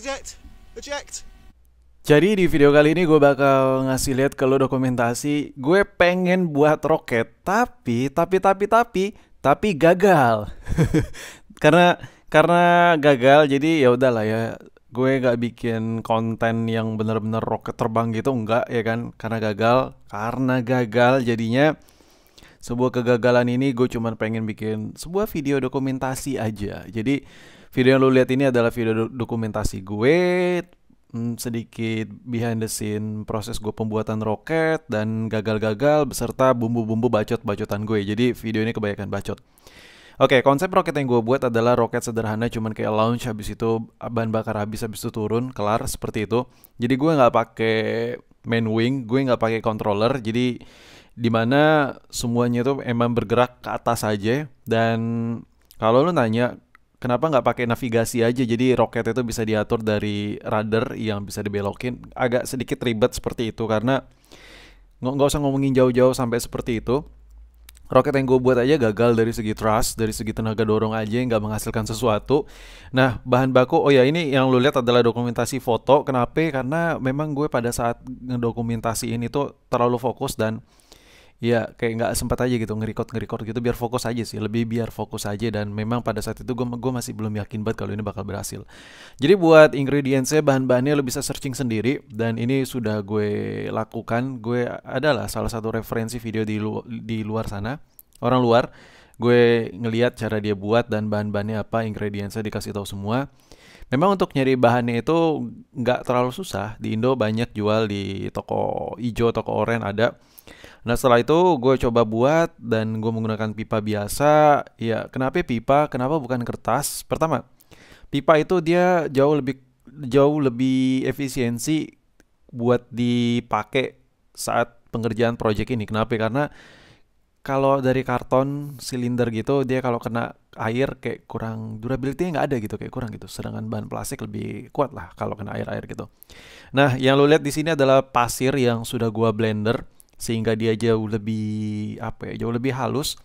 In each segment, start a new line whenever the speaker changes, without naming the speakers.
eject, eject. Jadi di video kali ini gue bakal ngasih lihat ke lo dokumentasi gue pengen buat roket tapi tapi tapi tapi tapi gagal karena karena gagal jadi ya udahlah ya gue gak bikin konten yang bener-bener roket terbang gitu enggak ya kan karena gagal karena gagal jadinya sebuah kegagalan ini gue cuma pengen bikin sebuah video dokumentasi aja. Jadi video yang lo lihat ini adalah video dokumentasi gue, hmm, sedikit behind the scene proses gue pembuatan roket dan gagal-gagal beserta bumbu-bumbu bacot-bacotan gue. Jadi video ini kebanyakan bacot. Oke, okay, konsep roket yang gue buat adalah roket sederhana cuman kayak launch habis itu bahan bakar habis habis itu turun, kelar seperti itu. Jadi gue nggak pakai main wing, gue nggak pakai controller. Jadi dimana semuanya itu emang bergerak ke atas aja dan kalau lo nanya kenapa nggak pakai navigasi aja jadi roket itu bisa diatur dari radar yang bisa dibelokin agak sedikit ribet seperti itu karena nggak usah ngomongin jauh-jauh sampai seperti itu roket yang gue buat aja gagal dari segi thrust dari segi tenaga dorong aja yang nggak menghasilkan sesuatu nah bahan baku oh ya ini yang lo lihat adalah dokumentasi foto kenapa karena memang gue pada saat ngedokumentasi ini tuh terlalu fokus dan ya kayak nggak sempat aja gitu ngerekord ngerekord gitu biar fokus aja sih, lebih biar fokus aja dan memang pada saat itu gue gue masih belum yakin banget kalau ini bakal berhasil. Jadi buat ingredientsnya bahan-bahannya lo bisa searching sendiri dan ini sudah gue lakukan. Gue adalah salah satu referensi video di lu, di luar sana orang luar. Gue ngeliat cara dia buat dan bahan-bahannya apa, ingredientsnya dikasih tahu semua. Memang untuk nyari bahannya itu nggak terlalu susah. Di Indo banyak jual di toko ijo, toko oranye ada Nah setelah itu gue coba buat dan gue menggunakan pipa biasa. Ya kenapa pipa? Kenapa bukan kertas? Pertama, pipa itu dia jauh lebih jauh lebih efisiensi buat dipakai saat pengerjaan proyek ini. Kenapa? Karena kalau dari karton silinder gitu dia kalau kena air kayak kurang durability nggak ada gitu kayak kurang gitu sedangkan bahan plastik lebih kuat lah kalau kena air air gitu nah yang lo lihat di sini adalah pasir yang sudah gua blender sehingga dia jauh lebih apa ya jauh lebih halus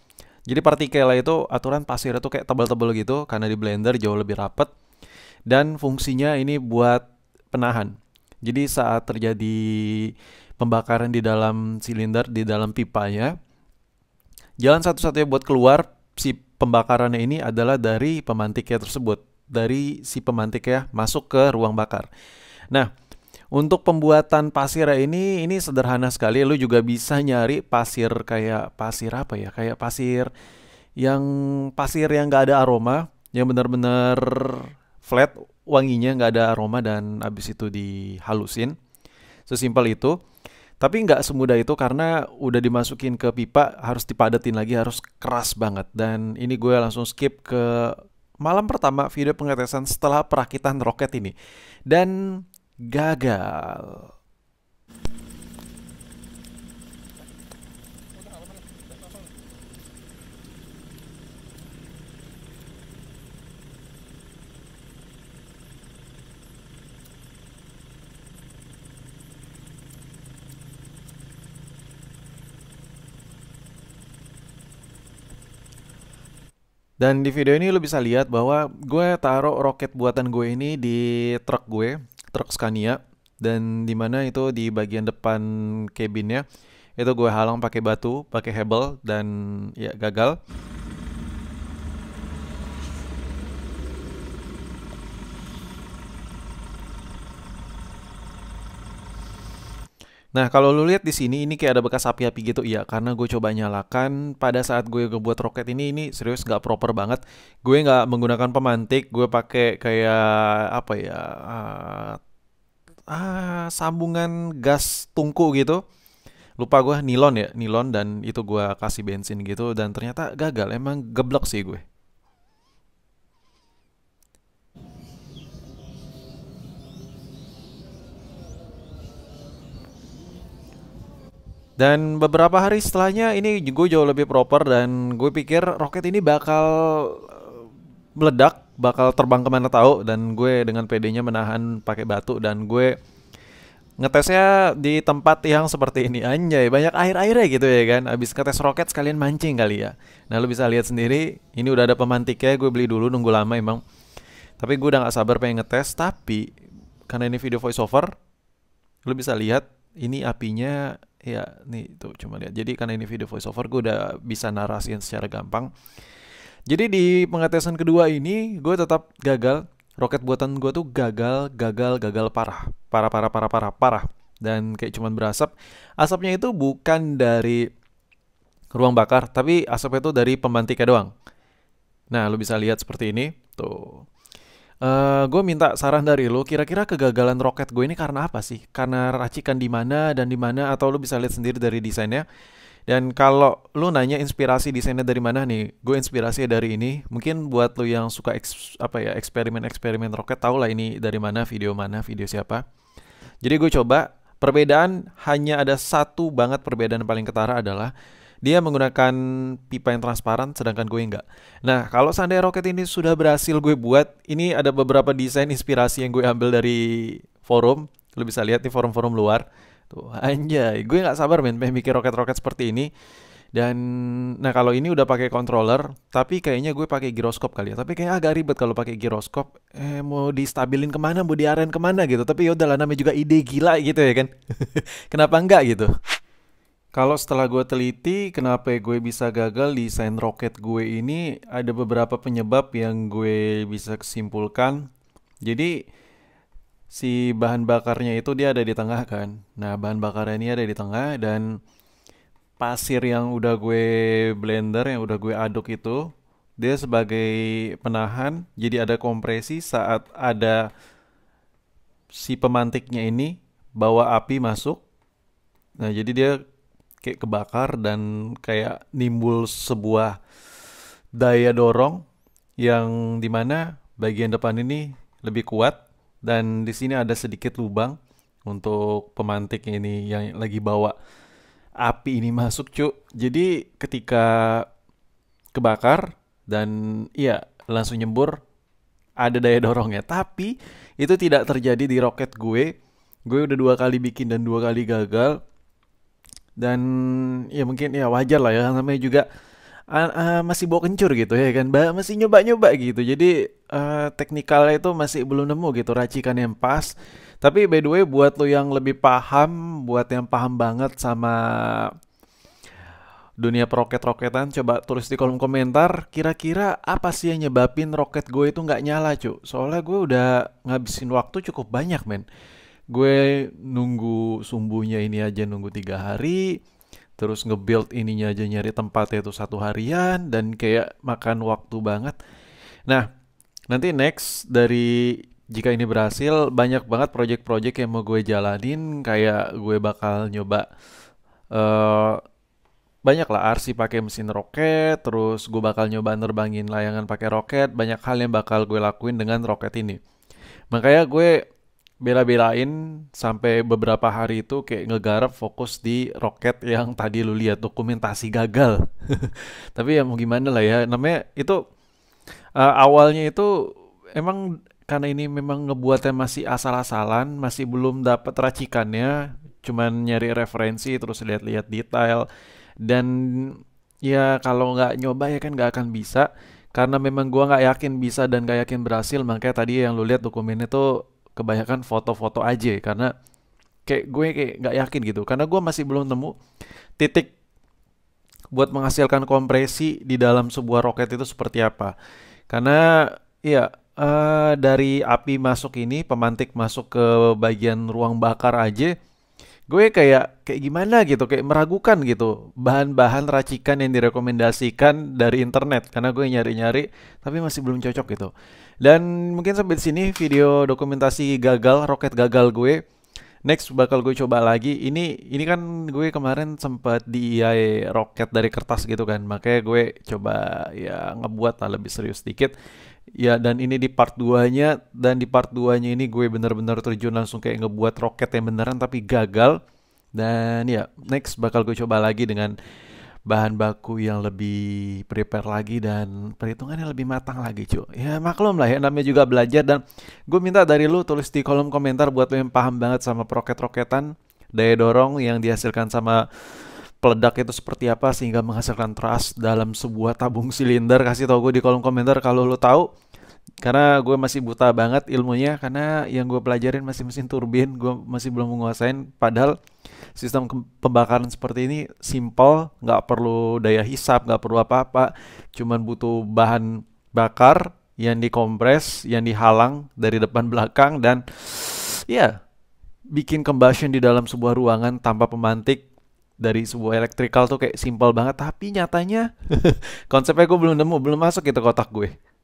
jadi partikelnya itu aturan pasirnya tuh kayak tebal-tebal gitu karena di blender jauh lebih rapet dan fungsinya ini buat penahan jadi saat terjadi pembakaran di dalam silinder di dalam pipanya jalan satu-satunya buat keluar si pembakarannya ini adalah dari pemantiknya tersebut dari si pemantiknya masuk ke ruang bakar nah untuk pembuatan pasir ini ini sederhana sekali. Lu juga bisa nyari pasir kayak pasir apa ya? Kayak pasir yang pasir yang nggak ada aroma, yang benar-benar flat wanginya nggak ada aroma dan abis itu dihalusin. Sesimpel itu. Tapi nggak semudah itu karena udah dimasukin ke pipa harus dipadatin lagi harus keras banget dan ini gue langsung skip ke malam pertama video pengetesan setelah perakitan roket ini. Dan gagal. Dan di video ini lo bisa lihat bahwa gue taruh roket buatan gue ini di truk gue truk Scania dan di mana itu di bagian depan kabinnya itu gue halang pakai batu, pakai hebel dan ya gagal. Nah, kalau lu lihat di sini ini kayak ada bekas api-api gitu. Iya, karena gue coba nyalakan pada saat gue ngebuat roket ini ini serius nggak proper banget. Gue nggak menggunakan pemantik, gue pakai kayak apa ya? Uh, ah, sambungan gas tungku gitu. Lupa gue nilon ya, nilon dan itu gue kasih bensin gitu dan ternyata gagal. Emang geblok sih gue. Dan beberapa hari setelahnya ini gue jauh lebih proper dan gue pikir roket ini bakal eh, meledak, bakal terbang kemana tahu dan gue dengan PD-nya menahan pakai batu dan gue ngetesnya di tempat yang seperti ini anjay banyak air airnya gitu ya kan abis ngetes roket sekalian mancing kali ya nah lo bisa lihat sendiri ini udah ada pemantiknya gue beli dulu nunggu lama emang tapi gue udah gak sabar pengen ngetes tapi karena ini video voiceover lu bisa lihat ini apinya Iya, nih tuh cuma lihat. Jadi karena ini video voiceover, gue udah bisa narasiin secara gampang. Jadi di pengetesan kedua ini, gue tetap gagal. Roket buatan gue tuh gagal, gagal, gagal parah, parah, parah, parah, parah, parah. Dan kayak cuman berasap. Asapnya itu bukan dari ruang bakar, tapi asapnya itu dari pembantiknya doang. Nah, lo bisa lihat seperti ini, tuh. Uh, eh, gue minta saran dari lo, kira-kira kegagalan roket gue ini karena apa sih? Karena racikan di mana dan di mana atau lo bisa lihat sendiri dari desainnya. Dan kalau lo nanya inspirasi desainnya dari mana nih, gue inspirasi dari ini. Mungkin buat lo yang suka eks, apa ya eksperimen-eksperimen roket, tau lah ini dari mana, video mana, video siapa. Jadi gue coba perbedaan hanya ada satu banget perbedaan paling ketara adalah dia menggunakan pipa yang transparan sedangkan gue enggak. Nah, kalau seandainya roket ini sudah berhasil gue buat, ini ada beberapa desain inspirasi yang gue ambil dari forum. Lo bisa lihat di forum-forum luar. Tuh, anjay, gue nggak sabar men pengen bikin roket-roket seperti ini. Dan nah kalau ini udah pakai controller, tapi kayaknya gue pakai giroskop kali ya. Tapi kayaknya agak ribet kalau pakai giroskop. Eh mau distabilin kemana, mau diaren kemana gitu. Tapi ya udahlah namanya juga ide gila gitu ya kan. Kenapa enggak gitu? Kalau setelah gue teliti kenapa gue bisa gagal desain roket gue ini ada beberapa penyebab yang gue bisa kesimpulkan. Jadi si bahan bakarnya itu dia ada di tengah kan. Nah bahan bakarnya ini ada di tengah dan pasir yang udah gue blender yang udah gue aduk itu dia sebagai penahan jadi ada kompresi saat ada si pemantiknya ini bawa api masuk. Nah jadi dia kayak kebakar dan kayak nimbul sebuah daya dorong yang dimana bagian depan ini lebih kuat dan di sini ada sedikit lubang untuk pemantik ini yang lagi bawa api ini masuk cuk jadi ketika kebakar dan iya langsung nyembur ada daya dorongnya tapi itu tidak terjadi di roket gue gue udah dua kali bikin dan dua kali gagal dan ya mungkin ya wajar lah ya namanya juga uh, uh, masih bawa kencur gitu ya kan bah, masih nyoba-nyoba gitu jadi uh, teknikalnya itu masih belum nemu gitu racikan yang pas tapi by the way buat lo yang lebih paham buat yang paham banget sama dunia peroket-roketan coba tulis di kolom komentar kira-kira apa sih yang nyebabin roket gue itu nggak nyala cu soalnya gue udah ngabisin waktu cukup banyak men gue nunggu sumbunya ini aja nunggu tiga hari terus ngebuild ininya aja nyari tempatnya itu satu harian dan kayak makan waktu banget. Nah, nanti next dari jika ini berhasil banyak banget project-project yang mau gue jalanin kayak gue bakal nyoba uh, banyak lah RC pakai mesin roket, terus gue bakal nyoba nerbangin layangan pakai roket, banyak hal yang bakal gue lakuin dengan roket ini. Makanya gue bela-belain sampai beberapa hari itu kayak ngegarap fokus di roket yang tadi lu lihat dokumentasi gagal. Tapi ya mau gimana lah ya, namanya itu uh, awalnya itu emang karena ini memang ngebuatnya masih asal-asalan, masih belum dapat racikannya, cuman nyari referensi terus lihat-lihat detail dan ya kalau nggak nyoba ya kan nggak akan bisa karena memang gua nggak yakin bisa dan nggak yakin berhasil makanya tadi yang lu lihat dokumennya tuh kebanyakan foto-foto aja karena kayak gue kayak nggak yakin gitu karena gue masih belum nemu titik buat menghasilkan kompresi di dalam sebuah roket itu seperti apa karena ya uh, dari api masuk ini pemantik masuk ke bagian ruang bakar aja gue kayak kayak gimana gitu kayak meragukan gitu bahan-bahan racikan yang direkomendasikan dari internet karena gue nyari-nyari tapi masih belum cocok gitu dan mungkin sampai di sini video dokumentasi gagal roket gagal gue next bakal gue coba lagi ini ini kan gue kemarin sempat DIY e roket dari kertas gitu kan makanya gue coba ya ngebuat lah lebih serius sedikit Ya dan ini di part 2-nya dan di part 2-nya ini gue bener-bener terjun langsung kayak ngebuat roket yang beneran tapi gagal. Dan ya next bakal gue coba lagi dengan bahan baku yang lebih prepare lagi dan perhitungannya lebih matang lagi cuy. Ya maklum lah ya namanya juga belajar dan gue minta dari lu tulis di kolom komentar buat lu yang paham banget sama roket-roketan daya dorong yang dihasilkan sama peledak itu seperti apa sehingga menghasilkan trust dalam sebuah tabung silinder kasih tau gue di kolom komentar kalau lo tahu karena gue masih buta banget ilmunya karena yang gue pelajarin masih mesin turbin gue masih belum menguasain padahal sistem pembakaran seperti ini simple nggak perlu daya hisap nggak perlu apa-apa cuman butuh bahan bakar yang dikompres yang dihalang dari depan belakang dan ya yeah, bikin combustion di dalam sebuah ruangan tanpa pemantik dari sebuah elektrikal tuh kayak simpel banget tapi nyatanya konsepnya gue belum nemu belum masuk gitu kotak gue